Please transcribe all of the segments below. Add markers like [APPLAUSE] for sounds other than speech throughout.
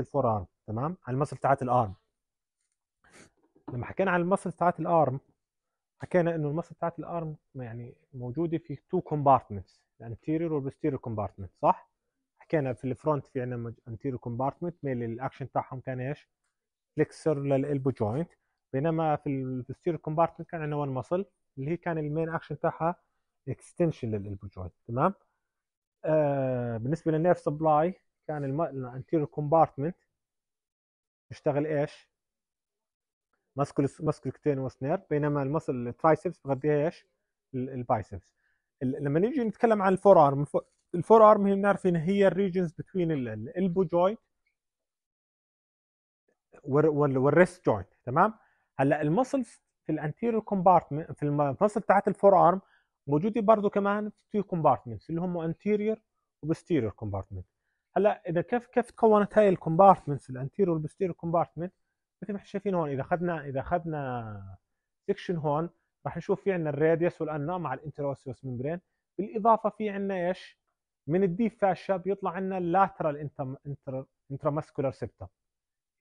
الفور ارم تمام على المسل بتاعت الارم لما حكينا عن المسل بتاعت الارم حكينا انه المسل بتاعت الارم يعني موجوده في تو كومبارتمنتس الانتيريور والبوستيريور كومبارتمنت صح حكينا في الفرونت في عندنا انتيريور كومبارتمنت ميل الاكشن بتاعهم كان ايش فليكسر للالبو جوينت بينما في البوستيريور كومبارتمنت كان عندنا وان مسل اللي هي كان المين اكشن بتاعها اكستنشن للالبو جوينت تمام آه بالنسبه للنيرف سبلاي كان الانتيريور كومبارتمنت بيشتغل ايش؟ ماسكول ماسكولكتين وسنير بينما المسل الترايسبس بغذيها ايش؟ البايسبس لما نيجي نتكلم عن الفور ارم الفور ارم هي بنعرف بنعرفين هي الريجنز بتوين الالبو جوينت والريست جوينت تمام هلا المسلز في الانتيريور كومبارتمنت في المسل بتاعت الفور ارم موجوده برضه كمان في تو كومبارتمنتس اللي هم انتيريور وبستيريور كومبارتمنت هلا اذا كيف كيف تكونت هاي الكومبارتمنتس الانتيريور والبستيرو كومبارتمنت مثل ما احنا شايفين هون اذا اخذنا اذا اخذنا سكشن هون راح نشوف في عندنا الراديوس والأنا مع الانتروسيوس ممبرين بالاضافه في عندنا ايش؟ من الديب فاشا بيطلع عندنا اللاترال انتراماسكولار سيبتم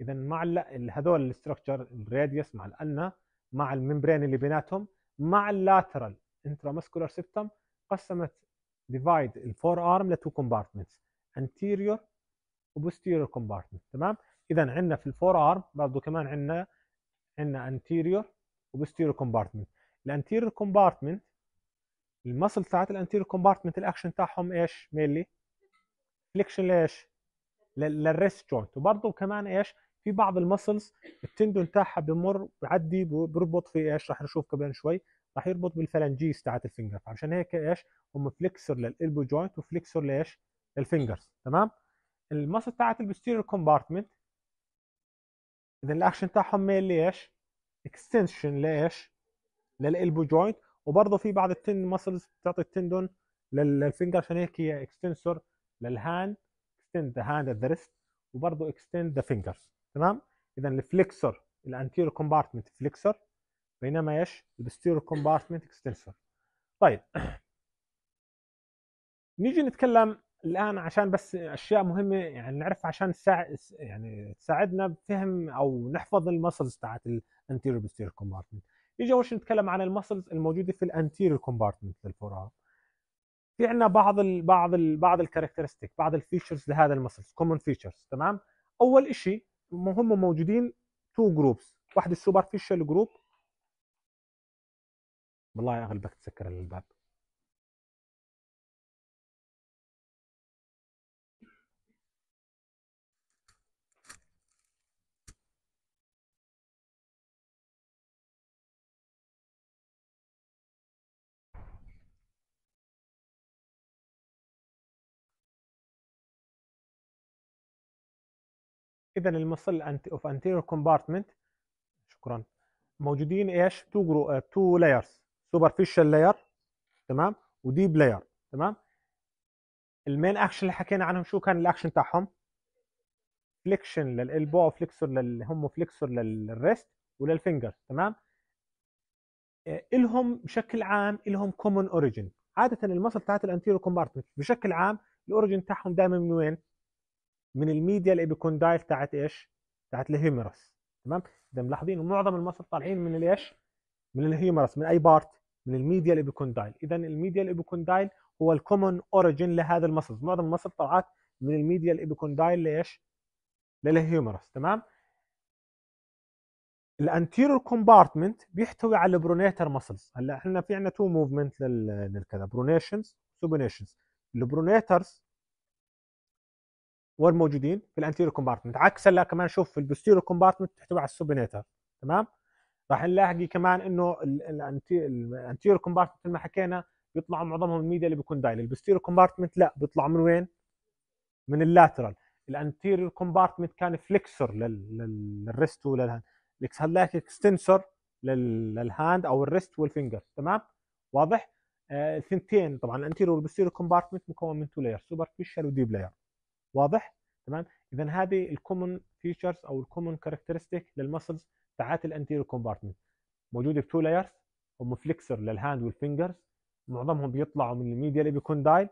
اذا مع هذول الاستراكشر الراديوس مع الأنا مع الممبرين اللي بيناتهم مع اللاترال انتراماسكولار سيبتم قسمت ديفايد الفور ارم لتو كومبارتمنتس anterior posterior compartment تمام اذا عندنا في الفور ارم برضه كمان عندنا عندنا anterior posterior وبوستيريور ال anterior كومبارتمنت المسل تاعت anterior كومبارتمنت الاكشن تاعهم ايش مينلي فليكشن لايش للريست جوينت وبرضه كمان ايش في بعض المسلز التندون تاعها بمر بعدي بربط في ايش راح نشوف كمان شوي راح يربط بالفلنجيز تاعت الفينجر عشان هيك ايش هم فليكسر للالبو جوينت وفليكسر لايش الفينجرز تمام المصل بتاعت البوستيريور كومبارتمنت اذا الاكشن تاعهم ميل ليش اكستنشن ليش للالبو جوينت وبرضه في بعض التن ماسلز بتعطي التندون للفينجر عشان هيك هي اكستنسور للهاند اكستند ذا هاند ذا ريست وبرضه اكستند ذا فينجرز تمام اذا الفليكسور الانتيريور كومبارتمنت فليكسور بينما ايش البوستيريور كومبارتمنت اكستنسور طيب [CLEARS THROAT] نيجي نتكلم الان عشان بس اشياء مهمه يعني نعرفها عشان تساعد يعني تساعدنا بفهم او نحفظ المسلز تاعت الانتيريور بوستيريور كومبارتمنت نيجي اول نتكلم عن المسلز الموجوده في الانتيريور كومبارتمنت للفراغ في عندنا بعض ال بعض ال بعض الكاركترستيك بعض الفيتشرز لهذا المسلز كومن فيتشرز تمام اول شيء هم موجودين تو جروبس واحد السوبرفيشال جروب والله اغلبك تسكر الباب اذا المصل اوف anterior كومبارتمنت شكرا موجودين ايش تو جرو تو لايرز سوبرفيشال لاير تمام وديب لاير تمام المين اكشن اللي حكينا عنهم شو كان الاكشن تاعهم فليكشن للالبو فليكسور هم فليكسور للريست وللفينجر تمام آه، الهم بشكل عام الهم كومون اوريجن عاده المصل تاعت الانتيرو كومبارتمنت بشكل عام الاوريجن تاعهم دائما من وين من الميديا الابيكوندايل تاعت ايش؟ تاعت الهيومرس تمام؟ اذا ملاحظين معظم المصل طالعين من الايش؟ من الهيومرس من اي بارت؟ من الميديا الابيكوندايل اذا الميديا الابيكوندايل هو الكومن اوريجن لهذا المصل معظم المصل طلعت من الميديا الابيكوندايل لايش؟ للهيومرس تمام؟ الانتيرور كومبارتمنت بيحتوي على البرونيتر مسلز هلا احنا في عندنا تو موفمنت للكذا برونيشنز وسوبونيشنز، البرونيترز وين موجودين؟ في الانتيريور كومبارتمنت عكس لا كمان شوف في البوستيريور كومبارتمنت بتحتوي على السوبينيتر تمام راح نلاقي كمان انه الانتيريور كومبارتمنت مثل ما حكينا بيطلعوا معظمهم الميديا اللي بيكون دايل البوستيريور كومبارتمنت لا بيطلعوا من وين من اللاترال الانتيريور كومبارتمنت كان فليكسور للريست وللهاند هلاك اكستنسور للهاند او الريست والفينجر تمام واضح الثنتين آه طبعا الانتيريور والبوستيريور كومبارتمنت مكون من تو لاير سوبرفيشال وديب لاير واضح تمام اذا هذه الكومن فيتشرز او الكومن كاركترستيك للمسلز تاعت الانتيريور كومبارتمنت موجوده في تو لايرز هم فليكسر للهاند والفينجرز معظمهم بيطلعوا من الميديا اللي بيكون دايل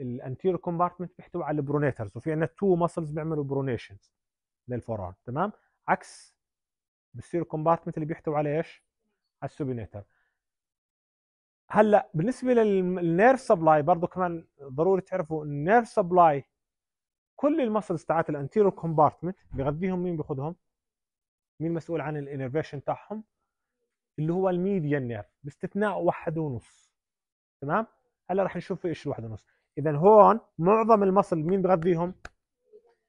الانتيريور كومبارتمنت بيحتوي على البرونيترز وفي عندنا تو مسلز بيعملوا برونيشنز للفورار تمام عكس بالسير كومبارتمنت اللي بيحتوي على ايش؟ على السوبينيتر هلا بالنسبه للنيرف سبلاي برضه كمان ضروري تعرفوا النيرف سبلاي كل المسلز تاعت الانتيرو كومبارتمنت بغذيهم مين بياخذهم؟ مين مسؤول عن الانرفيشن تاعهم؟ اللي هو الميديان نير باستثناء واحد ونص تمام؟ هلا رح نشوف ايش واحد ونص اذا هون معظم المصل مين بغذيهم؟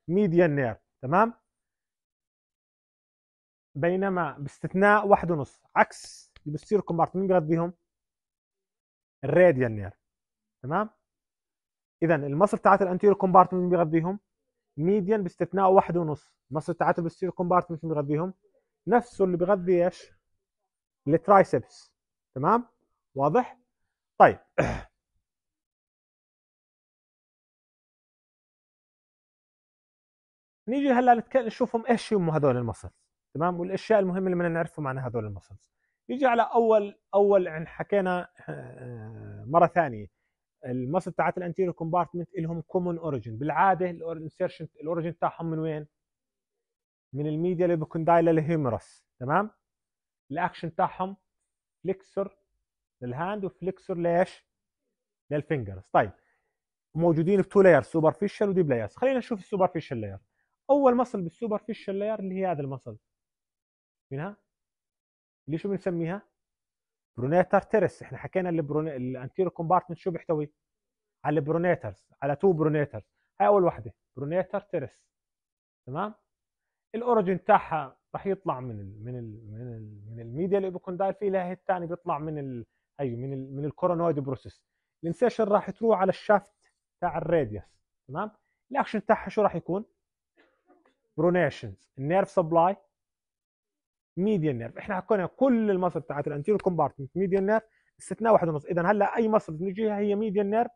ميديان نير تمام؟ بينما باستثناء واحد ونص عكس اللي بيصير كومبارتمنت بغذيهم الراديال نير تمام؟ اذا المصل تاعت الانتيريور كومبارتمنت بيغذيهم ميديان باستثناء واحد ونص المصل تاعت البستيريور كومبارتمنت بيغذيهم نفسه اللي بيغذي ايش الترايسبس تمام واضح طيب [CLEARS THROAT] نيجي هلا نتكلم نشوفهم ايش هم هذول المصل تمام والاشياء المهمه اللي بدنا نعرفهم عن هذول المصل نيجي على اول اول يعني حكينا آه، مره ثانيه المصل تاعت الانتيريور كومبارتمنت لهم كومون اوريجن بالعاده الانسرشن الاوريجن تاعهم من وين؟ من الميديا اللي بيكون دايله للهيمرس تمام؟ الاكشن تاعهم فليكسر للهاند وفليكسر ليش؟ للفينجرز طيب موجودين في تو لاير سوبرفيشال وديب لايرز خلينا نشوف السوبرفيشال لاير اول مصل بالسوبرفيشال لاير اللي هي هذا المصل منها اللي شو بنسميها بروناتر تيرس احنا حكينا البروني... الانتيرو كومبارتمنت شو بيحتوي على البرونيترز على تو برونيترز هاي اول وحده بروناتر تيرس تمام الاوريجن تاعها راح يطلع من ال من ال من ال من الميديا اللي بكون داير فيها الثاني بيطلع من ال ايوه من ال من الكورونويد بروسيس الانسيشن راح تروح على الشافت تاع الراديوس تمام الاكشن تاعها شو راح يكون برونيشنز النيرف سبلاي ميديان نيرف احنا حكينا كل المصل بتاعت الانتيريور كومبارتمنت ميديان نيرف استثناء واحد ونص اذا هلا اي مصل بنجيها هي ميديان نيرف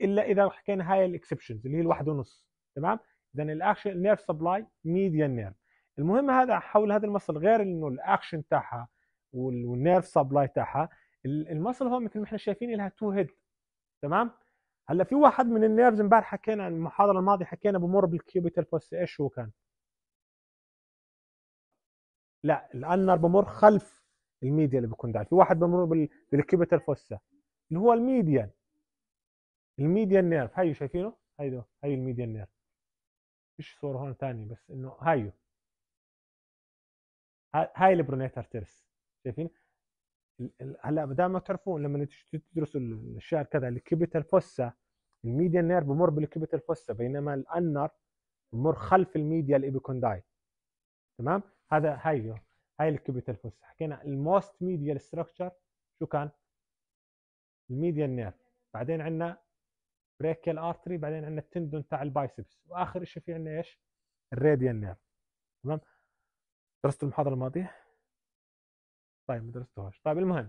الا اذا حكينا هاي الاكسبشنز اللي هي الواحد ونص تمام اذا الاكشن نيرف سبلاي ميديان نيرف المهم هذا حول هذا المصل غير انه الاكشن تاعها والنيرف سبلاي تاعها المصل هون مثل ما احنا شايفين لها تو هيد تمام هلا في واحد من النيرفز امبارح حكينا المحاضره الماضيه حكينا بمر بالكيوبيتال بوست ايش هو كان لا الانر بمر خلف الميديا اللي بيكون داخل في واحد بمر بالكبتر فوسا اللي هو الميديان الميديان نيرف هاي شايفينه هاي هاي الميديان نيرف فيش صورة هون ثانية بس انه هايو هاي البرونيتر ارترس شايفين هلا بدل ما تعرفون لما تدرسوا الشعر كذا الكيبيتال فوسا الميديان نير بمر بالكيبيتال فوسا بينما الانر بمر خلف الميديا الايبيكونداي تمام هذا هاي هاي الكبت فوس حكينا الموست ميديال ستراكشر شو كان الميديال نيرف بعدين عندنا بريكيال ارتري بعدين عندنا التندون تاع البايسبس واخر شيء في عندنا ايش الراديال نيرف تمام درست المحاضره الماضيه طيب ما درستوهاش طيب المهم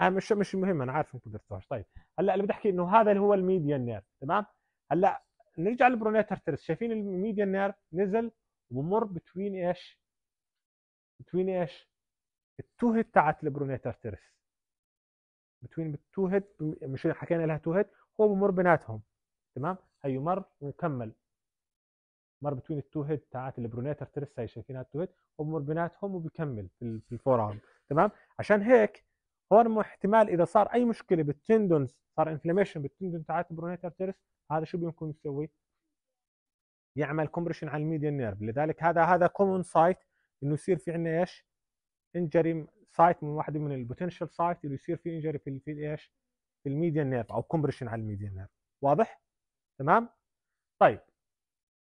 انا مش مش مهم انا عارف انك ما درستوهاش طيب هلا اللي بدي احكي انه هذا اللي هو الميديال نيرف تمام هلا نرجع للبرونيت تيرس شايفين الميديال نيرف نزل وبمر بتوين ايش بتوين ايش؟ التو هيد تاعت البرونيتر ترس بتوين التو هيد مش حكينا لها تو هيد هو بمر بيناتهم تمام هي مر ومكمل مر بتوين التو هيد تاعت البرونيتر ترس هي شايفينها التو هيد وبمر بيناتهم وبكمل في الفور ارم تمام عشان هيك هون احتمال اذا صار اي مشكله بالتندونز صار انفلاميشن بالتندون تاعت البرونيتر ترس هذا شو بيكون يسوي؟ يعمل كومبريشن على الميديان نيرف لذلك هذا هذا كومون سايت انه يصير في عندنا ايش؟ انجري سايت من واحده من البوتنشال سايت اللي يصير في انجري في, في ايش؟ في الميديان نيرف او كومبريشن على الميديان نيرف واضح؟ تمام؟ طيب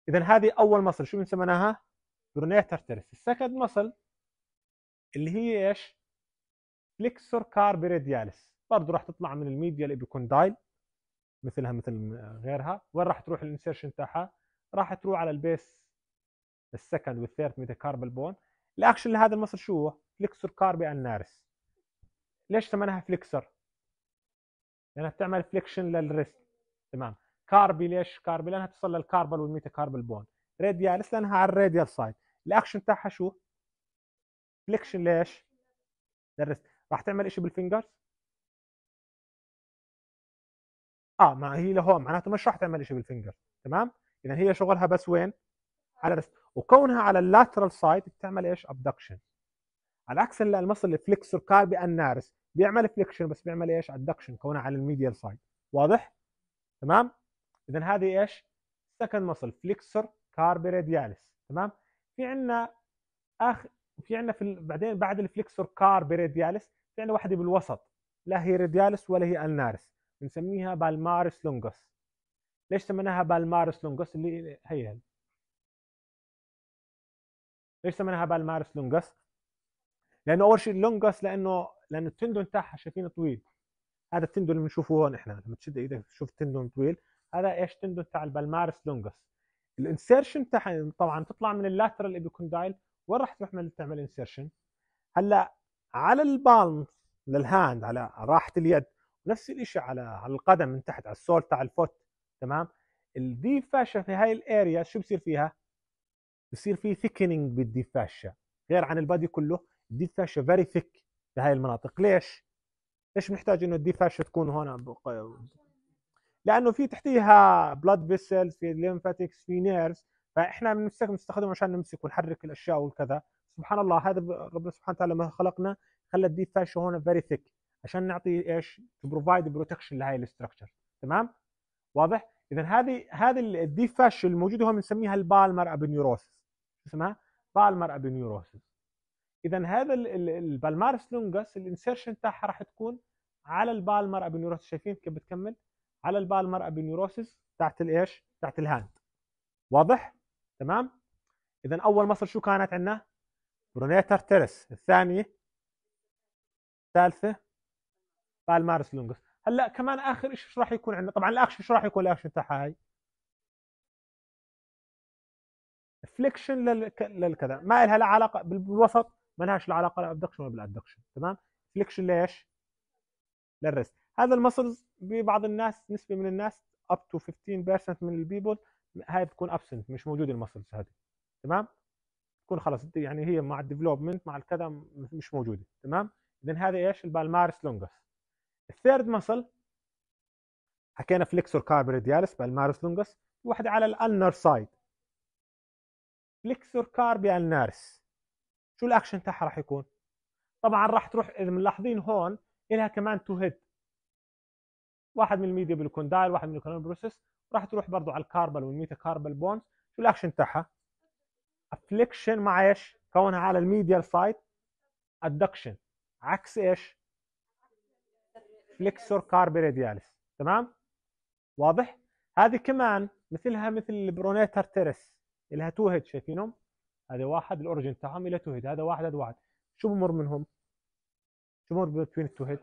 اذا هذه اول مصل شو بنسميناها برونيتر ترس السكند مصل اللي هي ايش؟ فليكسور كاربريدياليس، برضه راح تطلع من الميديا الابيكوندايل مثلها مثل غيرها وين راح تروح الانسيرشن تاعها؟ راح تروح على البيس السكند والثيرد ميتاكاربال بون الاكشن لهذا المصل شو هو؟ فليكسور كاربي النارس ليش سميناها فليكسر؟ لانها بتعمل فليكشن للريست تمام كاربي ليش كاربي لانها بتوصل للكاربل والميتاكاربل بون راديالس لانها على الراديال سايد الاكشن تاعها شو؟ فليكشن ليش؟ للريست راح تعمل شيء بالفينجرز؟ اه ما هي لهون معناته مش راح تعمل شيء بالفينجر تمام؟ اذا هي شغلها بس وين؟ على الرس... وكونها على اللاترال سايد بتعمل ايش؟ ابدكشن على عكس المصل الفليكسور كاربي النارس بيعمل فليكشن بس بيعمل ايش؟ ادكشن كونها على الميديال سايد واضح؟ تمام؟ اذا هذه ايش؟ سكند مصل فليكسور كاربي رادياليس تمام؟ في عندنا اخ في عندنا في بعدين بعد الفليكسور كاربي رادياليس في عندنا واحده بالوسط لا هي رادياليس ولا هي النارس بنسميها بالمارس لونجوس ليش سميناها بالمارس لونجوس اللي هي ليش سميناها بالمارس لونجس؟ لانه اول شيء اللونجاست لانه لانه التندون تاعها شايفينه طويل هذا التندون اللي بنشوفه هون احنا لما تشد ايدك تشوف التندون طويل هذا ايش تندون تاع البالمارس لونجس الانسيرشن تاعها طبعا تطلع من اللاترال ابيكوندايل وين راح تروح من تعمل انسيرشن؟ هلا على البالم للهاند على راحه اليد نفس الشيء على على القدم من تحت على السول تاع الفوت تمام الدي فاشا في هاي الاريا شو بصير فيها؟ بصير في ثيكننج بالديب فاشيا غير عن البادي كله الديب فاشيا فيري ثيك بهاي المناطق ليش؟ ليش بنحتاج انه الديب فاشيا تكون هون لانه في تحتيها بلاد فيسلز في ليمفاتكس في نيرز فاحنا بنستخدمه عشان نمسك ونحرك الاشياء والكذا سبحان الله هذا ربنا سبحانه وتعالى لما خلقنا خلى الديب فاشيا هون فيري ثيك عشان نعطي ايش؟ بروفايد بروتكشن لهي الاستراكشر تمام؟ واضح؟ اذا هذه هذه الديب فاش الموجوده هون بنسميها البالمر ابنيوروس اسمها بالمر المرأة اذا هذا البالمارس لونجاس الانسيرشن تاعها راح تكون على البالمر المرأة شايفين كيف بتكمل على البالمر المرأة بنيوروسيس تحت الايش؟ تحت الهاند واضح؟ تمام؟ اذا اول مصر شو كانت عندنا؟ برونيتر تيرس الثانية الثالثة بالمارس لونجس هلا كمان اخر شيء راح يكون عندنا طبعا الاكشن شو راح يكون الاكشن تاعها هاي؟ ريفليكشن للكذا ما لها علاقه بالوسط ما لهاش علاقه لا ابدكشن ولا بالادكشن تمام فليكشن ليش للرست هذا المسلز ببعض الناس نسبه من الناس اب تو 15% من البيبول هاي بتكون ابسنت مش موجوده المسلز هذه تمام تكون خلص يعني هي مع الديفلوبمنت مع الكذا مش موجوده تمام اذا هذا ايش البالمارس لونجس الثيرد مسل حكينا فليكسور كاربريدياليس بالمارس لونجس وحده على الانر سايد فليكسور كاربي النارس شو الاكشن تاعها راح يكون طبعا راح تروح اذا ملاحظين هون الها كمان تو هيد واحد من الميديا بالكوندايل واحد من الكولون بروسيس راح تروح برضه على الكاربل والميتا كاربل بونز شو الاكشن تاعها افليكشن مع ايش كونها على الميديال سايد ادكشن عكس ايش فليكسور كاربي رادياليس تمام واضح هذه كمان مثلها مثل البرونيتر تيرس الها تو هيد شايفينهم هذا واحد الاوريجن تاعهم الى تو هيد هذا واحد هذا واحد شو بمر منهم شو بمر بين التو هيد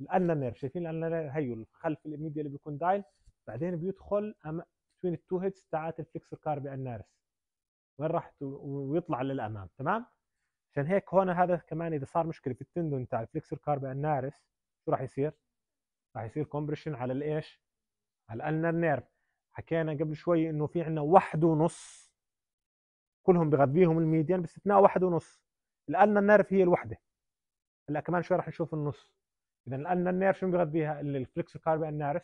الانر نيرف شايفين الانر نيرف هيو خلف الميديا اللي بيكون دايل بعدين بيدخل بين التو هيدز تاعت الفليكسر كاربي النارس وين راح ويطلع للامام تمام عشان هيك هون هذا كمان اذا صار مشكله في التندون تاع الفليكسر كاربي النارس شو راح يصير راح يصير كومبريشن على الايش على الانر نيرف حكينا قبل شوي انه في عندنا واحد ونص كلهم بغذيهم الميديان باستثناء واحد ونص الادنى النيرف هي الوحده هلا كمان شوي رح نشوف النص اذا الادنى النيرف شو بغذيها الفلكسو كاربي النيرف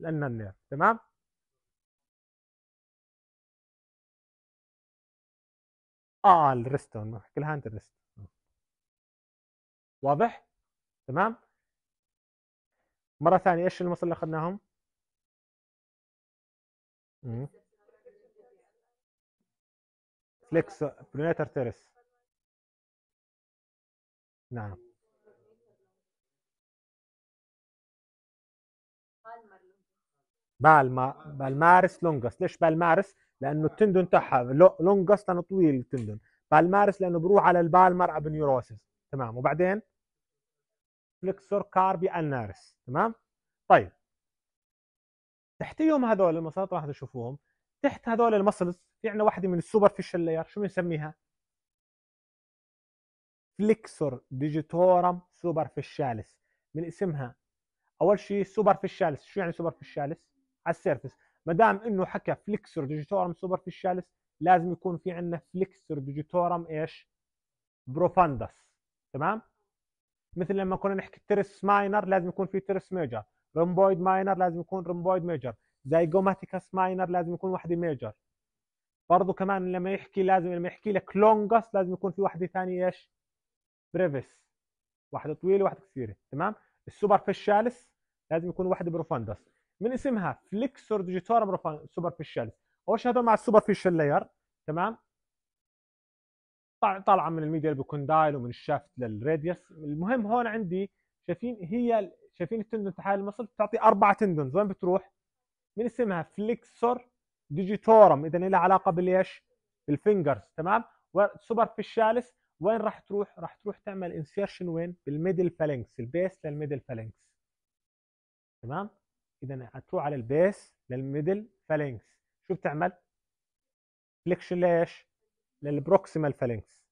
الادنى النيرف تمام اه الريستون بحكي لها انت الريست واضح تمام مره ثانيه ايش المصل اللي اخذناهم فليكس بلونيتر تيرس نعم بالما بالمارس لونجس ليش بالمارس لانه التندون تاعها لونجس لانه طويل التندون بالمارس لانه بروح على البالمر ابنيوروسيس تمام وبعدين فليكسور كاربي النارس تمام طيب تحتيهم هذول المسارات راح تشوفوهم تحت هذول المسلز في عندنا واحده من السوبر فيشل لاير شو بنسميها؟ فليكسور ديجيتورم سوبر فيشالس من اسمها اول شيء سوبر فيشالس شو يعني سوبر فيشالس؟ على السيرفس ما دام انه حكى فليكسور ديجيتورم سوبر فيشالس لازم يكون في عندنا فليكسور ديجيتورم ايش؟ بروفاندس تمام؟ مثل لما كنا نحكي ترس ماينر لازم يكون في ترس ميجر رمبويد ماينر لازم يكون رمبويد ميجر زيجوماتيكس ماينر لازم يكون وحده ميجر برضه كمان لما يحكي لازم لما يحكي لك لونجس لازم يكون في وحده ثانيه ايش بريفس واحده طويله وواحده قصيره تمام السوبر فيشالس لازم يكون وحده بروفاندس من اسمها فليكسور ديجيتورم سوبر فيشالس اول شيء هذول مع السوبر فيشال لاير تمام طالعه من الميديا البيكوندايل ومن الشافت للراديوس المهم هون عندي شايفين هي شايفين التندون تحال المفصل تعطي اربع تندونز وين بتروح؟ من اسمها فليكسور ديجيتورم اذا لها علاقه بالايش؟ بالفينجرز تمام؟ سوبرفيشاليس وين راح تروح؟ راح تروح تعمل انسيرشن وين؟ بالميدل فالنكس البيس للميدل فالنكس تمام؟ اذا حتروح على البيس للميدل فالنكس شو بتعمل؟ فليكشن ليش؟ للبروكسيمال فالنكس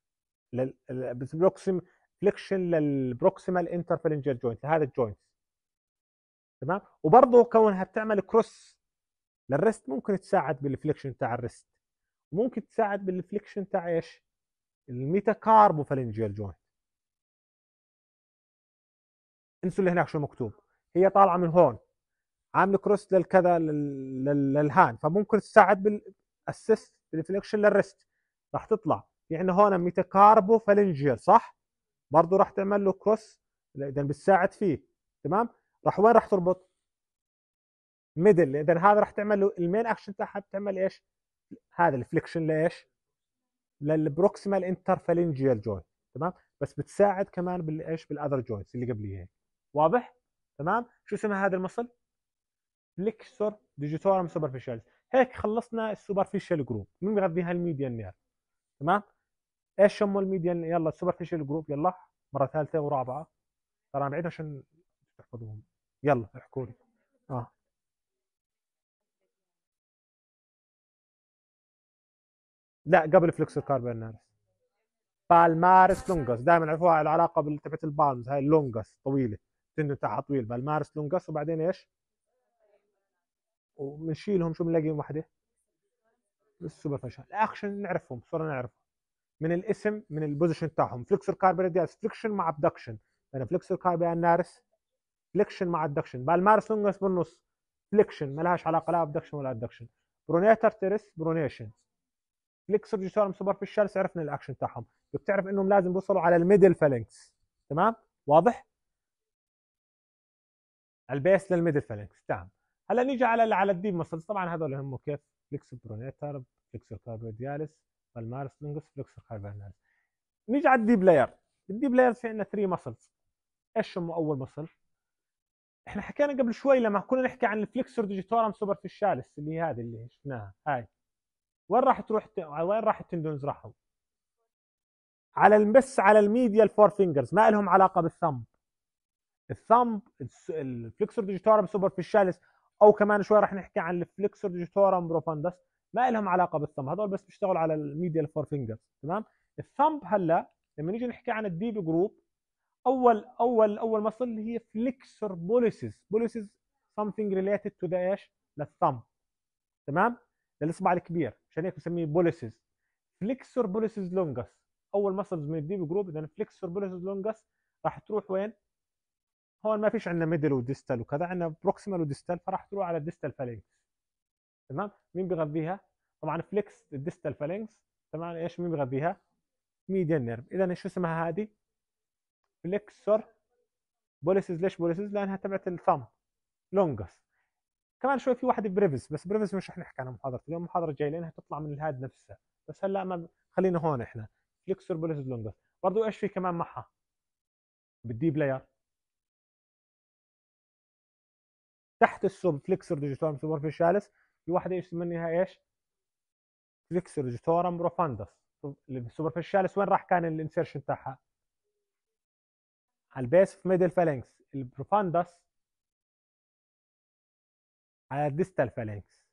للبروكسيم فليكشن للبروكسيمال انترفالنجر جوينت لهذا الجوينت تمام وبرضه كونها بتعمل كروس للريست ممكن تساعد بالفليكشن تاع الريست ممكن تساعد بالفليكشن تاع ايش الميتاكاربوفالنجيال جوينت انسوا اللي هناك شو مكتوب هي طالعه من هون عامل كروس للكذا للهان فممكن تساعد بالاسيست بالفليكشن للريست راح تطلع في يعني عندنا هون ميتاكاربوفالنجيال صح برضه راح تعمل له كروس اذا بتساعد فيه تمام راح وين راح تربط؟ ميدل اذا هذا راح تعمل له المين اكشن تاعها بتعمل ايش؟ هذا الفليكشن لايش؟ للبروكسيمال انترفالنجيال جوي تمام؟ بس بتساعد كمان بالايش؟ بالاذر جوينتس اللي قبليها واضح؟ تمام؟ شو اسمها هذا المصل؟ فليكسور ديجيتورم سوبرفيشال هيك خلصنا السوبرفيشال جروب مين بيغذيها الميديان نير تمام؟ ايش هم الميديان يلا السوبرفيشال جروب يلا مره ثالثه ورابعه ترى انا بعيد عشان تحفظوهم يلا احكوا لي اه لا قبل فليكسور كاربرنارس بالمارس لونجس دائما عرفوها العلاقه تبعت البالمز هاي اللونجس طويله تنده تاعها طويل بالمارس لونجس وبعدين ايش؟ وبنشيلهم شو بنلاقيهم وحده؟ السوبر فشل الاكشن نعرفهم صرنا نعرفهم من الاسم من البوزيشن تاعهم فليكسور كاربريدياس فلكشن مع ابدكشن انا فليكسور كاربريدياس فليكشن مع ادكشن بالمارس لونجس بالنص فليكشن لهاش علاقه لا ابدكشن ولا ادكشن برونيتر تيرس برونيشن فليكسور جيسورم سوبرفيشالز عرفنا الاكشن تاعهم بتعرف انهم لازم بيوصلوا على الميدل فالنكس تمام واضح البيس للميدل فالنكس تمام هلا نيجي على على الديب مسلز طبعا هذول هم كيف فليكس برونيتر فليكسر كاربودياليس بالمارس لونجس فليكسر كاربودياليس نيجي على الديب لاير الديب لاير في عندنا 3 مسلز ايش هم اول مسل احنا حكينا قبل شوي لما كنا نحكي عن الفليكسور ديجيتورم سوبرفيشاليس اللي هي هذه اللي شفناها هاي وين راح تروح ت... وين راح التندونز راحوا؟ على بس على الميديا الفور فينجرز ما لهم علاقه بالثمب الثمب الفليكسور ديجيتورم سوبرفيشاليس او كمان شوي راح نحكي عن الفليكسور ديجيتورم بروفاندس ما لهم علاقه بالثمب هذول بس بيشتغلوا على الميديا الفور فينجرز تمام الثمب هلا لما نيجي نحكي عن الديب جروب اول اول اول مصل اللي هي فليكسور بوليسز بوليسز something related to the ايش للثم تمام للاصبع الكبير عشان هيك بنسميه بوليسز فليكسور بوليسز لونجس اول مصلز من الديب جروب اذا فليكسر بوليسز لونجس راح تروح وين هون ما فيش عندنا ميدل وديستال وكذا عندنا بروكسيمال وديستال فراح تروح على الديستال فالينكس تمام مين بيغذيها طبعا فليكس الديستال فالينكس تمام ايش مين بيغذيها ميديان نيرف اذا شو اسمها هذه فليكسور بوليسز ليش بوليسز لانها تبعت الثم لونجس كمان شوي في واحد بريفز بس بريفز مش رح نحكي عنها محاضرة اليوم المحاضرة الجاية لانها تطلع من الهاد نفسها بس هلا ما خلينا هون احنا فليكسور بوليسز لونجس برضو ايش في كمان معها بالدي بلاير تحت السب فليكسور ديجيتورم سوبرفيشاليس في واحدة اسمها ايش؟ فليكسور ديجيتورم بروفاندس السوبرفيشاليس وين راح كان الانسيرشن تاعها؟ على الباس في ميدل فالانكس البروفاندس على الديستال فالانكس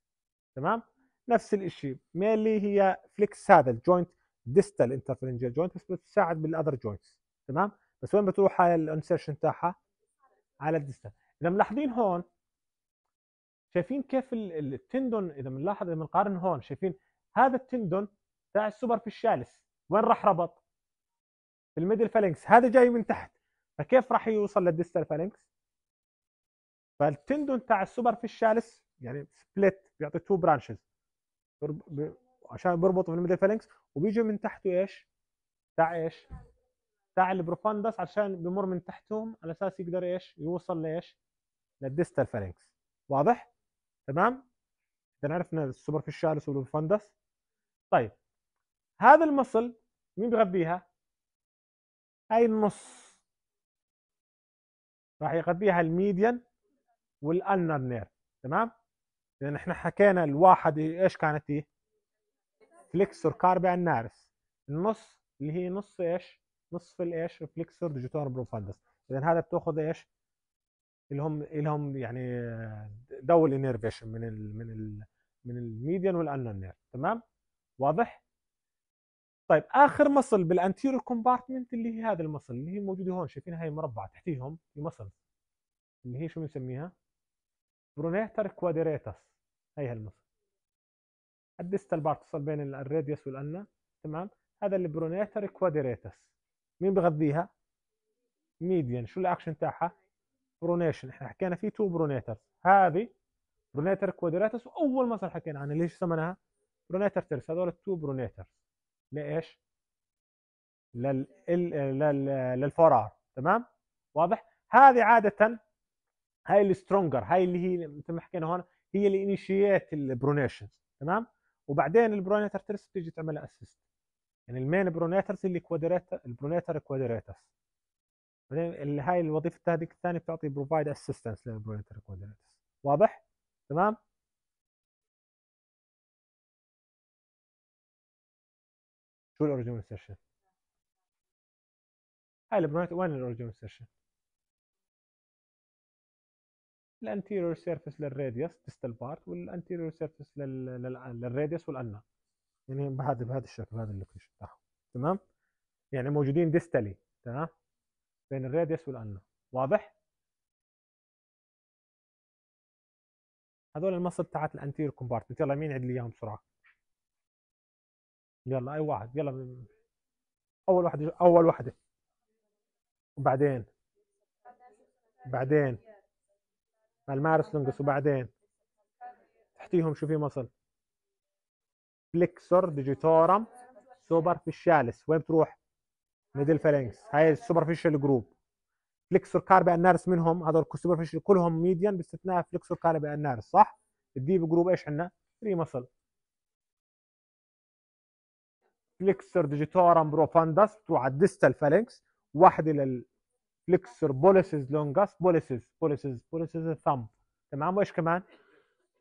تمام نفس الشيء مالي هي فليكس هذا الجوينت ديستال انترفرنجال جوينت بس بتساعد بالاذر جوينتس تمام بس وين بتروح على الانسرشن تاعها على الديستال اذا ملاحظين هون شايفين كيف التندون اذا بنلاحظ اذا بنقارن هون شايفين هذا التندون تاع السوبر في الشالس وين راح ربط في الميدل فالانكس هذا جاي من تحت فكيف راح يوصل للديستال فالنكس فالتندون تاع السوبر فيشالس يعني سبليت بيعطي تو برانشز عشان بيربطوا في الميدل فالنكس وبيجي من تحته ايش؟ تاع ايش؟ تاع البروفاندس عشان بمر من تحتهم على اساس يقدر ايش؟ يوصل لايش؟ للديستال فالنكس واضح؟ تمام؟ اذا عرفنا السوبر فيشالس والبروفاندس طيب هذا المصل مين بغذيها؟ هاي النص راح يغذيها الميديان والانر نير تمام لان احنا حكينا الواحد ايش كانت هي فليكسور كاربي النارس النص اللي هي نص ايش نصف الايش فليكسور ديجيتور بروفاندس اذا هذا بتاخذ ايش اللي هم اللي هم يعني دول انيرفيشن من الـ من الـ من الميديان والانر نير تمام واضح طيب اخر مصل بالانتيرو كومبارتمنت اللي هي هذا المصل اللي هي موجوده هون شايفين هاي مربع تحتيهم المصل اللي هي شو بنسميها برونيتر كوادريتس هي هالمصل الديستال بار تصل بين الراديوس والأنا تمام هذا البرونيتر كوادريتس مين بغذيها ميديان شو الاكشن تاعها برونيشن احنا حكينا في تو برونيترز هذه برونيتر كوادريتس واول مصل حكينا عنها ليش سمناها برونيتر ترس هذول التو برونيترز لايش لل... لل... للفرار تمام واضح هذه عاده هاي السترونجر هاي اللي هي مثل ما حكينا هون هي اللي انيشيت البرونيشنز تمام وبعدين البرونيتر ترس بتيجي تعمل اسيست يعني المين برونيترز اللي كوادريتر البرونيتر كوادريترز بعدين هاي الوظيفه هذيك الثانيه بتعطي بروفايد اسيستنس للبرونيتر كوادريترز واضح تمام شو الاوريجينال سيرشن هاي البرونات وين الاوريجينال سيرشن الانتيريور سيرفيس للراديوس ديستال بارت والانتيريور سيرفيس للراديوس والانا يعني بهذا بهذا الشكل بهذا اللوكيشن تاعهم تمام يعني موجودين ديستالي تمام بين الراديوس والانا واضح هذول المصل تاعت الانتير كومبارتمنت يلا مين عد لي اياهم بسرعه يلا اي واحد يلا اول واحد اول واحده وبعدين بعدين المارس لونجس وبعدين تحتيهم شو في مصل فليكسور ديجيتورم سوبر فيشالس وين بتروح ميدل فالينكس هاي السوبر فيشال جروب فليكسور كاربي النارس منهم هذول السوبر فيشال كلهم ميديان باستثناء فليكسور كاربي النارس صح الديب جروب ايش عندنا 3 مصل فليكسر ديجيتورم profundus بتوع الديستال فالنكس واحد الى بوليسز لونجاس بوليسز بوليسز بوليسز الثumb تمام وايش كمان؟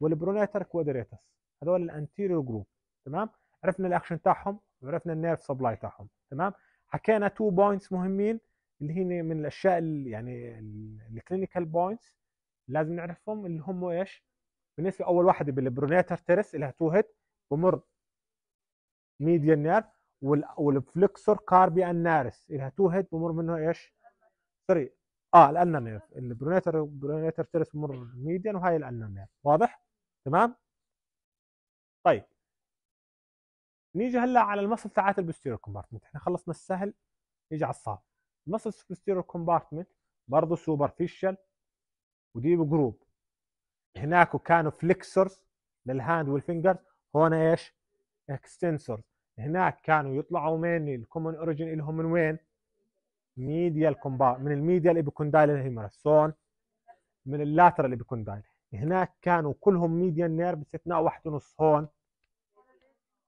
والبرونيتر كوادريتس هذول الانتيريور جروب تمام؟ عرفنا الاكشن تاعهم وعرفنا النيرف سبلاي تاعهم تمام؟ حكينا تو بوينتس مهمين اللي هي من الاشياء اللي يعني الكلينيكال بوينتس لازم نعرفهم اللي هم ايش؟ بالنسبه اول واحده بالبرونيتر تيرس لها تو هيت بمر ميديا نيرف والفلكسور كاربي النارس الها تو هيد بمر منه ايش؟ سوري اه الانر نيرف البرونيتر برونيتر تيرس بمر ميديان وهاي الانر نيرف واضح؟ تمام؟ طيب نيجي هلا على المصل تاعت البوستيريور كومبارتمنت احنا خلصنا السهل نيجي على الصعب المصل البوستيريور كومبارتمنت برضه سوبرفيشال وديب جروب هناك كانوا فليكسرز للهاند والفينجرز هون ايش؟ اكستنسورز هناك كانوا يطلعوا من الكومن اوريجن لهم من وين؟ ميديا الكومبا من الميديا الابيكوندايل هيمرسون من اللاترال الابيكوندايل هناك كانوا كلهم ميديا نير باستثناء واحد ونص هون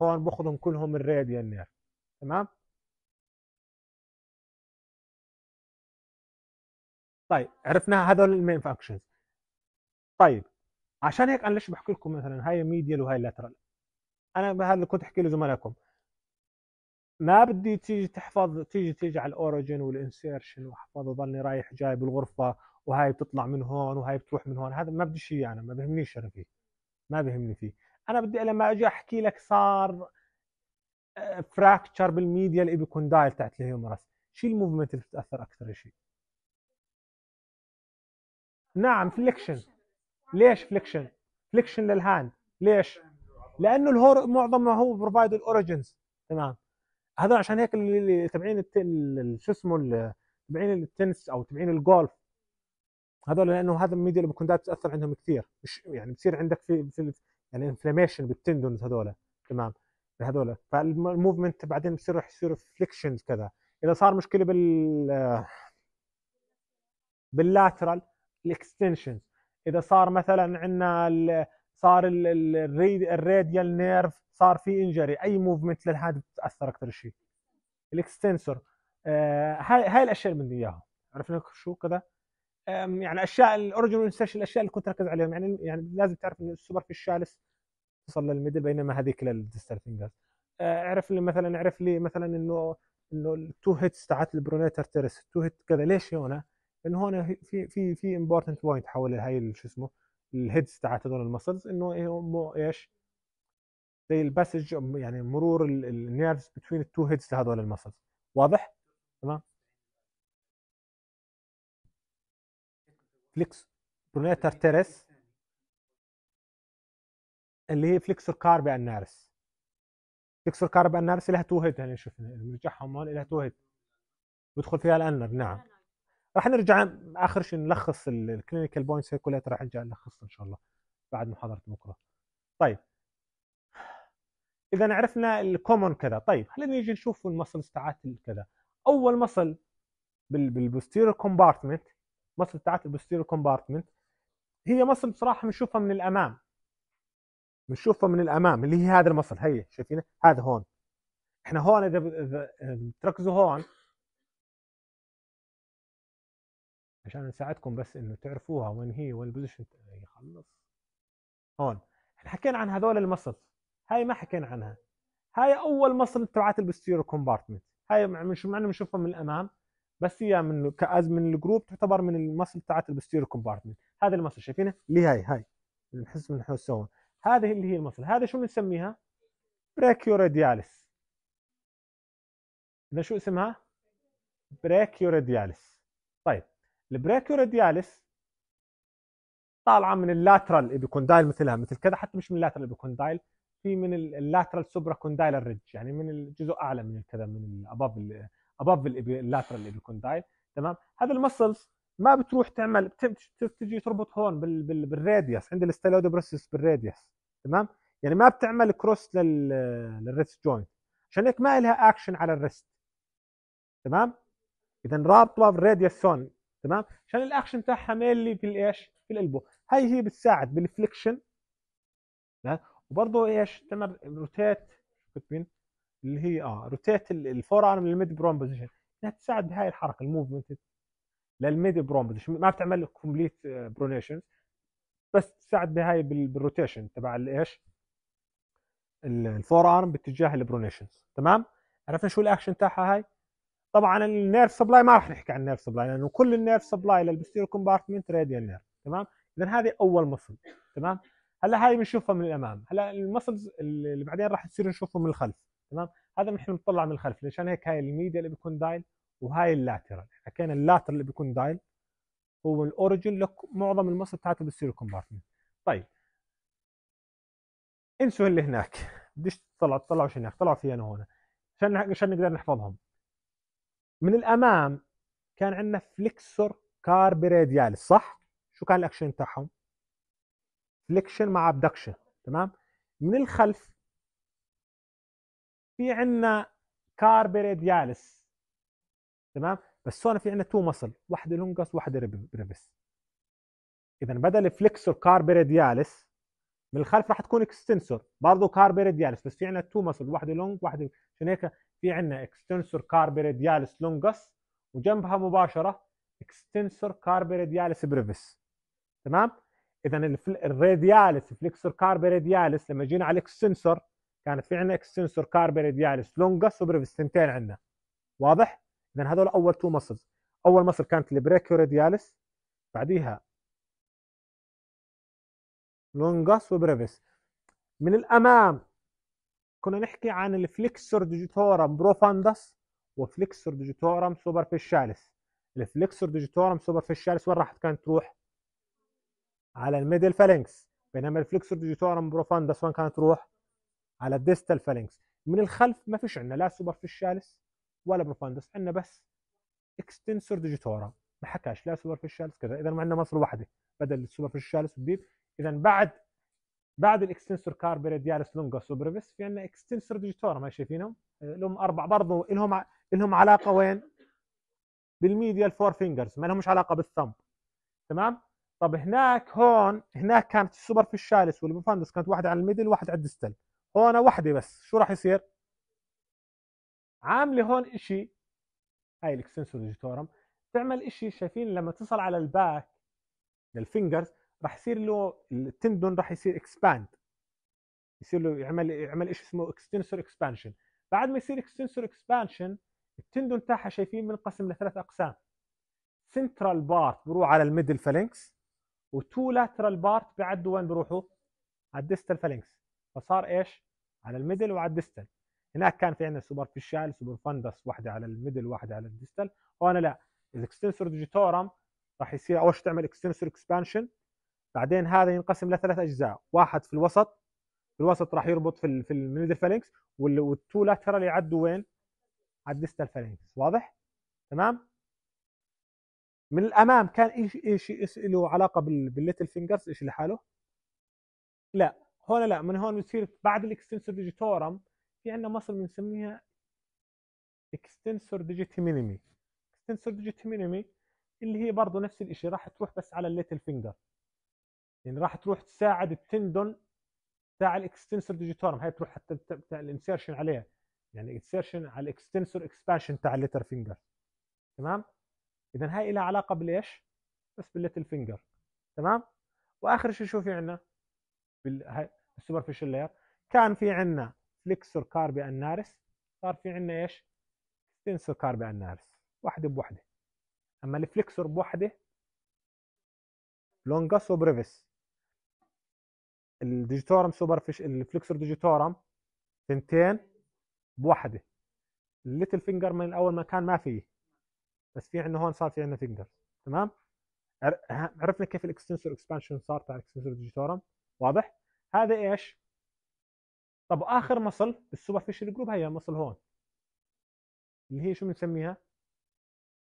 هون باخذهم كلهم راديا نير تمام؟ طيب عرفنا هذول المين فانكشنز طيب عشان هيك انا ليش بحكي لكم مثلا هاي ميديال وهاي لاترال انا هذا اللي كنت احكي لزملائكم ما بدي تيجي تحفظ تيجي تيجي على الاوريجن والانسيرشن واحفظ وضلني رايح جاي بالغرفه وهاي بتطلع من هون وهاي بتروح من هون هذا ما بدي شيء انا يعني، ما بهمنيش انا فيه ما بهمني فيه انا بدي لما اجي احكي لك صار فراكتشر بالميديا الابيكوندايل تاعت الهيومرس شو الموفمنت اللي بتاثر اكثر شيء نعم فليكشن ليش فليكشن فليكشن للهاند ليش لانه الهور معظم ما هو بروفايد الاوريجنز تمام هذا عشان هيك اللي تابعين شو اسمه تابعين التنس او تابعين الجولف هذول لانه هذا الميديا اللي بتاثر عندهم كثير مش يعني بصير عندك في, في يعني انفلاميشن بالتندونز هذول تمام هذول فالموفمنت بعدين بصير رح يصير فليكشنز كذا اذا صار مشكله بال باللاترال الاكستنشنز اذا صار مثلا عندنا صار الراديال نيرف صار في انجري اي موفمنت للحاد بتاثر اكثر شيء الاكستنسور آه هاي هاي الاشياء اللي بدي اياها عرفنا شو كذا يعني اشياء الاوريجن سيرش الاشياء اللي كنت اركز عليهم يعني يعني لازم تعرف ان السوبر في الشالس تصل للميدل بينما هذيك للديستال فينجرز اعرف لي مثلا اعرف لي مثلا انه انه التو هيتس تاعت البرونيتر تيرس التو هيت كذا ليش هنا؟ لانه هون في في في امبورتنت بوينت حول هاي شو اسمه الهيدز تاعت هذول المسلز انه إيه، مو ايش زي الباسج يعني مرور النيرفز بتوين التو هيدز لهذول المسلز واضح تمام فليكس برونيتر تيرس اللي هي فليكسور كاربي النارس فليكسور كاربي النارس لها تو هيد يعني شوف نرجعهم يعني هون لها تو هيد بدخل فيها الانر نعم راح نرجع اخر شيء نلخص الكلينيكال بوينتس كلها راح نرجع نلخصها ان شاء الله بعد محاضره بكره طيب اذا عرفنا الكومون كذا طيب خلينا نيجي نشوف المصل تاعت كذا اول مصل بالبوستيريور كومبارتمنت مصل تاعت البوستيريور كومبارتمنت هي مصل بصراحه بنشوفها من الامام بنشوفها من الامام اللي هي هذا المصل هي شايفينه هذا هون احنا هون اذا تركزوا هون عشان نساعدكم بس انه تعرفوها وين هي وين البوزيشن يخلص هون احنا حكينا عن هذول المصل هاي ما حكينا عنها هاي اول مصل تبعت البستير كومبارتمنت هاي مع شو معنا بنشوفها من الامام بس هي من كاز من الجروب تعتبر من المصل تبعت البستير كومبارتمنت هذا المصل شايفينها اللي هاي هاي بنحس من حسون هذه اللي هي المصل هذا شو بنسميها بريكيوريدياليس اذا شو اسمها بريكيوريدياليس طيب البريكوريدياليس طالعه من اللاترال ايبيكوندايل مثلها مثل كذا حتى مش من اللاترال ايبيكوندايل في من اللاترال سوبرا كوندايل ريدج يعني من الجزء اعلى من كذا من الاباف الاباف اللاترال ايبيكوندايل تمام هذا المسلز ما بتروح تعمل تجي تربط هون بال بال بالراديوس عند الستيلودبروسيس بالراديوس تمام يعني ما بتعمل كروس لل للريست جوينت عشان هيك ما لها اكشن على الريست تمام اذا رابطه بالراديوس هون تمام عشان الاكشن تاعها مينلي في الايش في الالبو هي هي بتساعد بالفليكشن وبرضه ايش تعمل روتيت مين اللي هي اه روتيت الفور ارم للميد برون بوزيشن انها تساعد بهاي الحركه الموفمنت للميد برون بوزيشن ما بتعمل كومبليت برونيشن آه، بس تساعد بهاي بالروتيشن تبع الايش الفور ارم باتجاه البرونيشن تمام عرفنا شو الاكشن تاعها هاي طبعا النيرف سبلاي ما راح نحكي عن النيرف سبلاي لانه كل النيرف سبلاي للبستير كومبارتمنت راديال نيرف تمام اذا هذه اول مصل تمام هلا هاي بنشوفها من الامام هلا المصلز اللي بعدين راح تصير نشوفه من الخلف تمام هذا نحن بنطلع من الخلف لشان هيك هاي الميديا اللي بيكون دايل وهاي اللاترال حكينا اللاترال اللي بيكون دايل هو الاوريجن لمعظم المصل بتاعته بالسيرو كومبارتمنت طيب انسوا اللي هناك بديش تطلع تطلعوا هناك طلعوا في انا هون عشان عشان نقدر نحفظهم من الامام كان عندنا فليكسور كاربريدياليس صح شو كان الاكشن تاعهم فليكشن مع ابدكشن تمام من الخلف في عندنا كاربريدياليس تمام بس هون في عندنا تو مصل واحدة لونجس واحدة ريبس اذا بدل فليكسور كاربريدياليس من الخلف راح تكون اكستنسور برضه كاربيريديالس بس في عندنا تو مسل واحده لونج واحده عشان هيك في عندنا اكستنسور كاربيريديالس لونجس وجنبها مباشره اكستنسور كاربيريديالس بريفس تمام اذا الراديالس فليكسور كاربيريديالس لما جينا على الاكستنسور كانت في عندنا اكستنسور كاربيريديالس لونجس وبريفس ثنتين عندنا واضح اذا هذول اول تو مسلز اول مسل كانت البريكيوريديالس بعديها لونجاس وبريفيس من الامام كنا نحكي عن الفليكسور ديجيتورم بروفاندس وفليكسور ديجيتورم سوبرفيشاليس الفليكسور ديجيتورم سوبرفيشاليس وين راح كانت تروح على الميدل فالينكس بينما الفليكسور ديجيتورم بروفاندس وين كانت تروح على الديستال فالينكس من الخلف ما فيش عندنا لا سوبرفيشاليس ولا بروفاندس عندنا بس اكستنسور ديجيتورم ما حكاش لا سوبرفيشاليس كذا اذا ما عندنا مصر واحده بدل السوبرفيشاليس والديب اذا بعد بعد الاكستنسور كاربري ديالس لونجا سوبرفيس في عندنا اكستنسور ديجيتورم ما شايفينهم آه، لهم اربع برضه لهم لهم علاقه وين؟ بالميديال فور فينجرز ما لهمش علاقه بالثمب تمام؟ طب هناك هون هناك كانت السوبر الشالس والبوفاندس كانت واحده على الميدل واحده على الدستل هون واحده بس شو راح يصير؟ عامله هون شيء هاي الاكستنسور ديجيتورم تعمل شيء شايفين لما تصل على الباك للفينجرز راح يصير له التندون راح يصير اكسباند يصير له يعمل يعمل شيء اسمه اكستنسور اكسبانشن بعد ما يصير اكستنسور اكسبانشن التندون تاعها شايفين منقسم لثلاث اقسام سنترال بارت بروح على الميدل فالينكس وتو لاترال بارت بيعدوا وين بروحوا على الديستال فالينكس فصار ايش على الميدل وعلى الديستال هناك كان في عندنا سوبر فيشال سوبر فندس واحده على الميدل واحده على الديستال هون لا الاكستنسور ديجيتورم راح يصير اول شيء تعمل اكستنسور اكسبانشن بعدين هذا ينقسم لثلاث اجزاء واحد في الوسط في الوسط راح يربط في في الميدل فالينكس والتو لاترال يعدوا وين؟ على الديستال فالينكس واضح؟ تمام؟ من الامام كان ايش ايش له علاقه بالليتل فينجرز ايش لحاله؟ لا هون لا من هون بتصير بعد الاكستنسور ديجيتورم في عندنا مصل بنسميها اكستنسور مينيمي اكستنسور مينيمي اللي هي برضه نفس الشيء راح تروح بس على الليتل فينجر يعني راح تروح تساعد التندون تاع الاكستنسور ديجيتورم هاي بتروح حتى الانسيرشن عليها يعني انسيرشن على الاكستنسور اكسبانشن تاع الليتر فينجر تمام اذا هاي لها علاقه بليش بس بالليتل فينجر تمام واخر شيء شو في عندنا بالسوبرفيشال لاير كان في عندنا فليكسور كاربي النارس صار في عندنا ايش اكستنسور كاربي النارس واحده بوحده اما الفليكسور بوحده لونجاس وبريفيس الديجيتورم سوبر فيش الفلكسور ديجيتورم تنتين بوحده الليتل فينجر من الاول ما كان ما فيه بس في عندنا هون صار في عندنا فينجر تمام عرفنا كيف الاكستنسور اكسبانشن صار تاع الاكستنسور ديجيتورم واضح هذا ايش طب اخر مصل بالسوبر فيش جروب هي مصل هون اللي هي شو بنسميها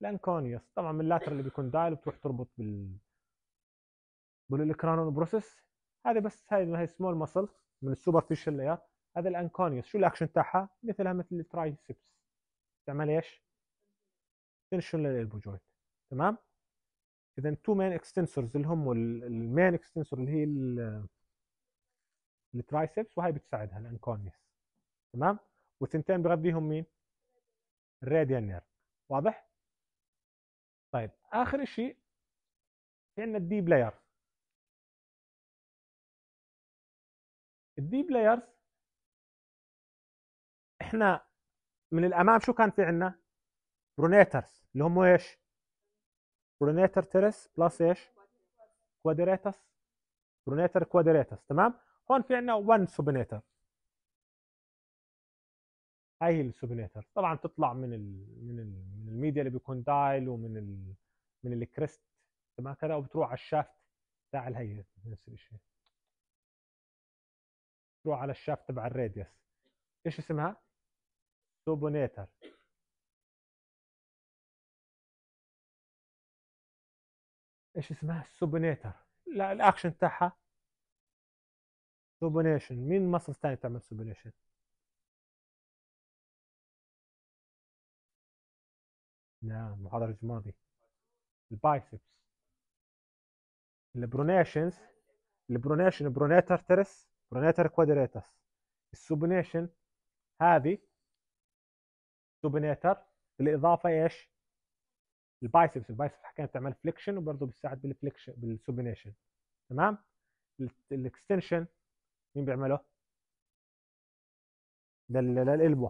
الانكونيوس طبعا من اللاتر اللي بيكون دايل بتروح تربط بال بالالكرانون بروسس هذا بس هاي هاي سمول مسل من السوبرفيشال لاير هذا الانكونيوس شو الاكشن تاعها مثلها مثل الترايسبس تعمل ايش تنشن للالبو جوينت تمام اذا تو مين اكستنسورز اللي هم المين اكستنسور اللي هي الترايسبس وهي بتساعدها الانكونيوس تمام والثنتين بغذيهم مين الراديال نير واضح طيب اخر شيء في عندنا الديب لاير الدي بلايرز احنا من الامام شو كان في عندنا برونيترز اللي هم ايش برونيتر تيرس بلس ايش كوادريتس برونيتر كوادريتس تمام هون في عندنا 1 سوبينيتر هاي هي السوبينيتر طبعا تطلع من الـ من الـ من الميديا اللي بيكون دايل ومن الـ من الكريست تمام كذا وبتروح على الشافت تاع الهي نفس الشيء تروح على الشاف تبع الراديوس ايش اسمها سوبونيتر ايش اسمها السوبونيتر لا الاكشن تاعها سوبونيشن مين مصر ثاني تعمل سوبونيشن نعم محاضرة الماضي البايسبس البرونيشنز البرونيشن برونيتر ترس برونيتر كوادريتس السوبنيشن هذه سوبنيتر بالاضافه ايش؟ البايسبس البايسبس حكينا بتعمل فليكشن وبرضه بتساعد بالفليكشن بالسوبنيشن تمام؟ الاكستنشن مين بيعمله؟ للالبو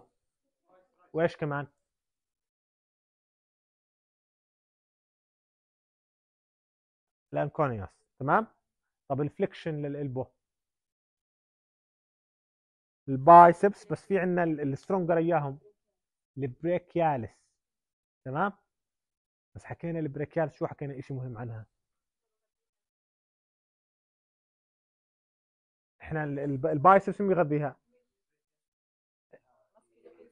وايش كمان؟ الانكونيوس تمام؟ طب الفليكشن للالبو البايسبس بس في عندنا السترونجر اياهم البريكيالس تمام بس حكينا البريكيالس شو حكينا شيء مهم عنها احنا البايسبس شو بيغذيها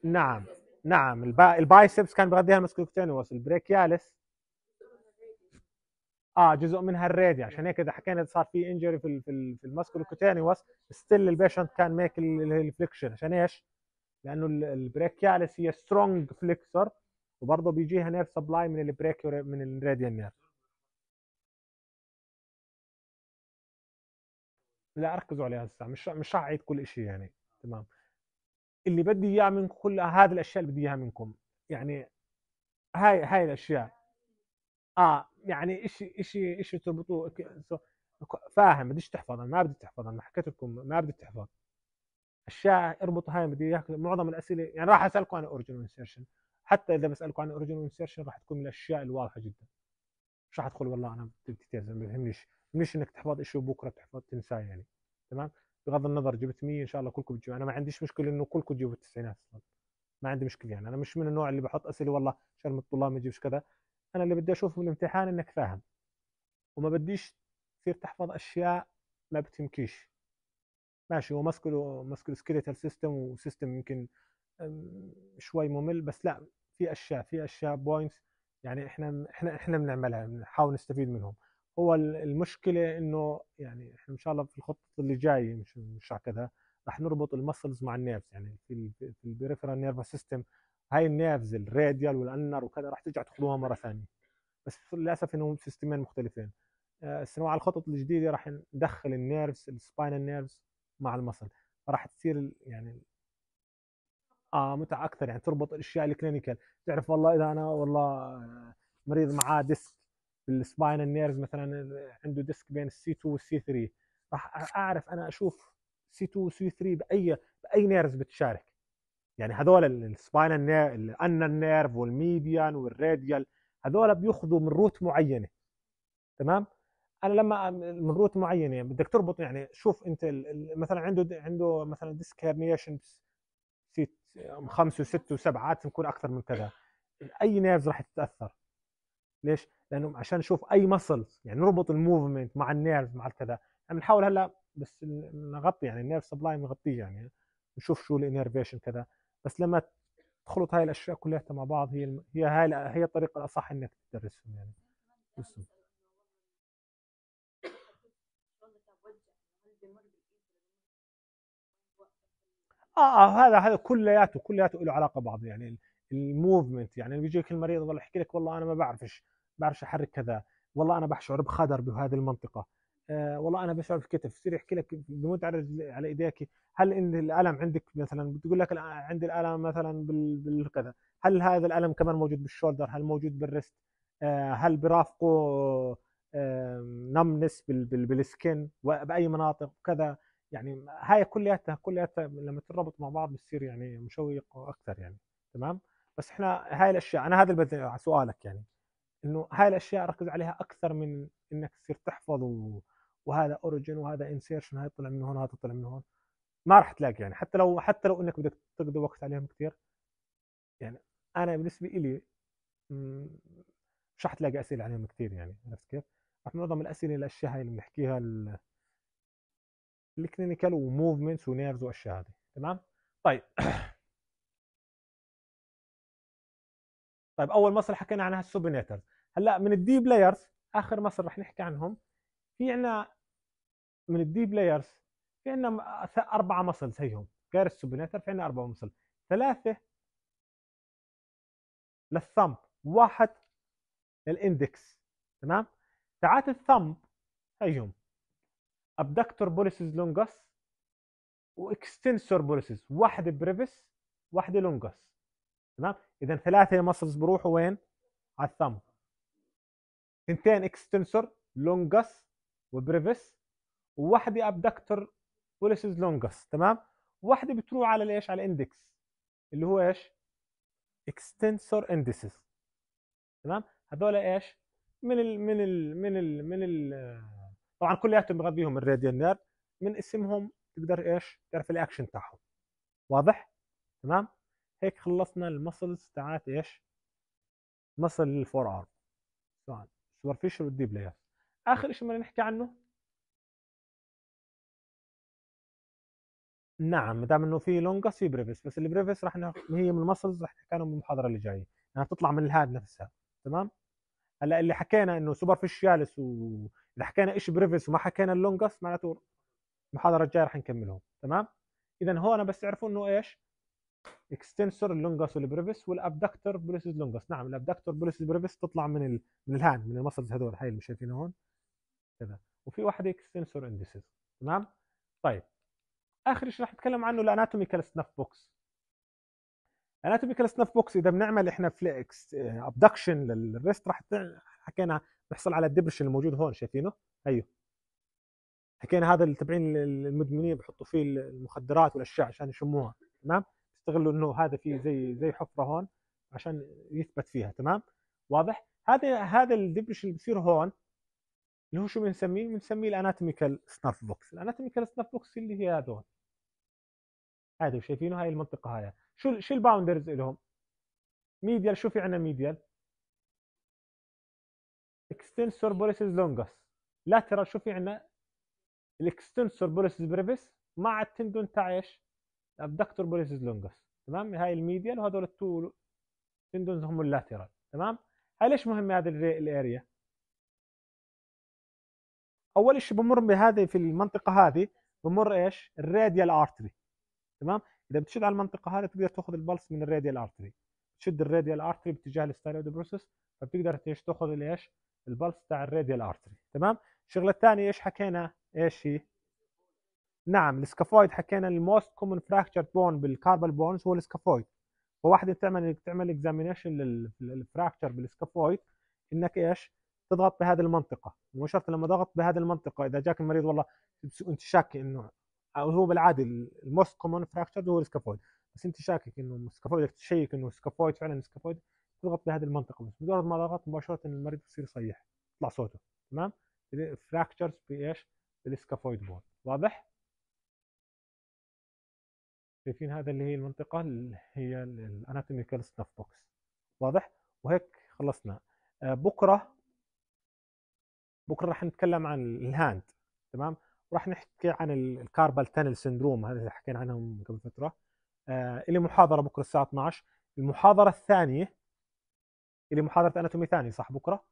نعم نعم البايسبس كان بيغذيها المسكولوكتينوس البريكيالس اه جزء منها الريدي يعني. عشان هيك اذا حكينا صار في انجري في في, في الماسكولو ستيل البيشنت كان ميك الفليكشن عشان ايش؟ لانه البريكياليس هي سترونج فليكسر وبرضه بيجيها نيرف سبلاي من البريك من الراديال نيرف لا ركزوا عليها هسه مش مش رح اعيد كل شيء يعني تمام اللي بدي اياه من كل هذه الاشياء اللي بدي اياها منكم يعني هاي هاي الاشياء اه يعني ايش ايش ايش تربطوه فاهم بديش انا ما بدي تحفظ انا حكيت لكم ما بدي تحفظ اشياء اربطوا هاي بدي اياك معظم الاسئله يعني راح اسالكم عن اوريجن انسيرشن حتى اذا بسالكم عن اوريجن انسيرشن راح تكون من الاشياء الواضحه جدا مش راح تقول والله انا بديتيلز ما بيهمنيش مش انك تحفظ شيء وبكره تحفظ تنساه يعني تمام بغض النظر جبت 100 ان شاء الله كلكم بتجيبوا انا ما عنديش مشكله انه كلكم تجيبوا التسعينات اصلا ما عندي مشكله يعني انا مش من النوع اللي بحط اسئله والله عشان الطلاب ما يجيبش كذا انا اللي بدي اشوفه من الامتحان انك فاهم وما بديش تصير تحفظ اشياء ما بتمكيش ماشي هو ماسكو ماسكو سكيلتال سيستم وسيستم يمكن شوي ممل بس لا في اشياء في اشياء بوينتس يعني احنا احنا احنا بنعملها بنحاول نستفيد منهم هو المشكله انه يعني احنا ان شاء الله في الخطه اللي جايه مش مش كذا رح نربط المسلز مع النيرفز يعني في في البريفرال نيرف سيستم هاي النيرفز الراديال والانر وكذا راح ترجع تاخذوها مره ثانيه بس للاسف انهم سيستمين مختلفين آه، السنوع على الخطط الجديده راح ندخل النيرفز السباينال نيرفز مع المصل فراح تصير يعني اه متعه اكثر يعني تربط الاشياء الكلينيكال تعرف والله اذا انا والله آه، مريض معاه ديسك بالسباينال نيرفز مثلا عنده ديسك بين السي 2 والسي 3 راح اعرف انا اشوف سي 2 وسي 3 باي باي نيرفز بتشارك يعني هذول السباينال الانال نيرف والميديان والراديال هذول بياخذوا من روت معينه تمام انا لما من روت معينه يعني بدك تربط يعني شوف انت مثلا عنده عنده مثلا ديسك هيرنيشن خمسه وسته وسبعات بنكون اكثر من كذا اي نيرفز راح تتاثر ليش؟ لانه عشان نشوف اي مصل يعني نربط الموفمنت مع النيرف مع الكذا عم يعني نحاول هلا بس نغطي يعني النيرف سبلاي نغطيه يعني نشوف شو الانرفيشن كذا بس لما تخلط هاي الاشياء كلها مع بعض هي الم... هي هاي هي الطريقه الاصح انك تدرسهم يعني بسم. آه،, اه هذا هذا كلياته كلياته له علاقه ببعض يعني الموفمنت يعني بيجيك المريض والله يحكي لك والله انا ما بعرفش بعرفش احرك كذا والله انا بشعر بخدر بهذه المنطقه آه والله انا بشعر في كتف يصير يحكي لك بموت على على ايديك هل ان الالم عندك مثلا بتقول لك عندي الالم مثلا بالكذا هل هذا الالم كمان موجود بالشولدر هل موجود بالريست آه هل برافقه نمنس بالسكن باي مناطق وكذا يعني هاي كلياتها كلياتها لما تربط مع بعض بتصير يعني مشوق اكثر يعني تمام بس احنا هاي الاشياء انا هذا اللي سؤالك يعني انه هاي الاشياء ركز عليها اكثر من انك تصير تحفظ و... وهذا اوريجن وهذا انسيرشن هاي طلع من هون هذا طلع من هون ما راح تلاقي يعني حتى لو حتى لو انك بدك تقضي وقت عليهم كثير يعني انا بالنسبه لي مش راح تلاقي اسئله عليهم كثير يعني عرفت كيف؟ راح معظم الاسئله الاشياء هاي اللي بنحكيها الكلينيكال وموفمنتس ونيرز والاشياء هذه تمام؟ طيب [COUGHS] طيب اول مصل حكينا عنها السوبينيترز هلا من الديب لايرز اخر مصل رح نحكي عنهم في عنا من الديب لايرز في عنا اربعه مصل زيهم غير السوبينيتر في عنا اربعه مصل ثلاثه للثمب واحد للاندكس تمام ساعات الثمب هيهم ابدكتور بوليسز لونجس واكستنسور بوليسز واحد بريفس واحده لونجس تمام اذا ثلاثه مصلز بروحوا وين على الثمب اثنتين اكستنسور لونجس وبريفيس وواحده ابدكتور ولسز لونجس تمام واحده بتروح على ايش على الاندكس اللي هو ايش اكستنسور اندسز تمام هذول ايش من ال من ال من ال من ال طبعا كلياتهم بغذيهم بيهم الراديال نيرف من اسمهم تقدر ايش تعرف الاكشن تاعهم واضح تمام هيك خلصنا المسلز تاعت ايش مسل الفور ارم سواء سوبرفيشال والديب لاير اخر شيء بدنا نحكي عنه نعم ما دام انه في لونجس في بريفس بس البريفس رح ناخذ هي من المسلز رح نحكي عنهم بالمحاضره اللي جايه انها تطلع من الهاد نفسها تمام هلا اللي حكينا انه سوبر فيشيالس اذا حكينا ايش بريفس وما حكينا اللونجس معناته المحاضره الجايه رح نكملهم تمام اذا هون بس تعرفوا انه ايش اكستنسور اللونجس والبريفس والابدكتور بوليس لونجاس نعم الابدكتور بوليس بريفس تطلع من ال... من الهاند من المسلز هذول هاي اللي شايفينها هون كذا وفي هيك اكستنسور اندسز تمام طيب اخر شيء رح نتكلم عنه الاناتوميكال سناف بوكس الاناتوميكال سناف بوكس اذا بنعمل احنا فليكس ابدكشن للريست رح حكينا بيحصل على الدبرشن الموجود هون شايفينه هيو أيوه. حكينا هذا اللي تبعين المدمنين بحطوا فيه المخدرات والاشياء عشان يشموها تمام استغلوا انه هذا في زي زي حفره هون عشان يثبت فيها تمام واضح هذا هذا الدبرشن اللي بصير هون اللي هو شو بنسميه؟ بنسميه الاناتوميكال سناف بوكس، الاناتوميكال سناف بوكس اللي هي هذول هذا شايفينه هاي المنطقة هاي شو شو الباوندرز لهم؟ ميديال شو في عندنا ميديال؟ اكستنسور بوليسز لونجس لاترال شو في عندنا؟ الاكستنسور بوليسز بريفس مع التندون تاع ايش؟ الابدكتور بوليسز لونجس تمام هاي الميديال وهذول التو تندونز هم اللاترال تمام؟ هاي ليش مهمة هذه الاريا؟ اول شيء بمر بهذه في المنطقه هذه بمر ايش الراديال ارتري تمام اذا بتشد على المنطقه هذه بتقدر تاخذ البلس من الراديال ارتري تشد الراديال ارتري باتجاه الستايرويد بروسس فبتقدر ايش تاخذ الايش البلس تاع الراديال ارتري تمام الشغله الثانيه ايش حكينا ايش هي نعم السكافويد حكينا الموست كومن فراكتشر بون بالكاربال بونز هو السكافويد فواحدة تعمل تعمل اكزامينيشن للفراكتشر بالسكافويد انك ايش تضغط بهذه المنطقه مو شرط لما ضغط بهذه المنطقه اذا جاك المريض والله انت شاكي انه او هو بالعاده الموست كومون فراكتشر هو السكافويد بس انت شاكك انه السكافويد تشيك انه سكافويد فعلا سكافويد تضغط بهذه المنطقه بس مجرد ما ضغط مباشره المريض بصير يصيح يطلع صوته تمام فراكتشرز في بالسكافويد بون واضح؟ شايفين هذا اللي هي المنطقه اللي هي الاناتوميكال ستاف بوكس واضح؟ وهيك خلصنا آه، بكره بكره راح نتكلم عن الهاند تمام وراح نحكي عن الكاربال تانل سندروم هذا اللي حكينا عنه قبل فتره آه اللي محاضره بكره الساعه 12 المحاضره الثانيه اللي محاضره اناتومي ثاني صح بكره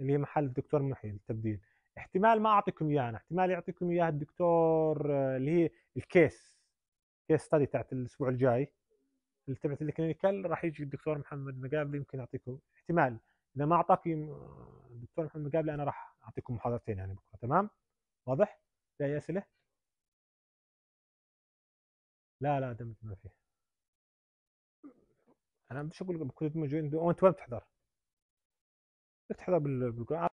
اللي هي محل الدكتور محي التبديل احتمال ما اعطيكم اياها انا احتمال يعطيكم اياها الدكتور آه، اللي هي الكيس كيس ستدي تاعت الاسبوع الجاي اللي تبعت الكلينيكال راح يجي الدكتور محمد مقابل يمكن يعطيكم احتمال اذا ما اعطاك آه، الدكتور محمد مقابل انا راح اعطيكم محاضرتين يعني بكره تمام واضح في اي اسئله لا لا دمت ما فيه انا مش اقول لكم كنت موجود انت وين تحضر تحضر بال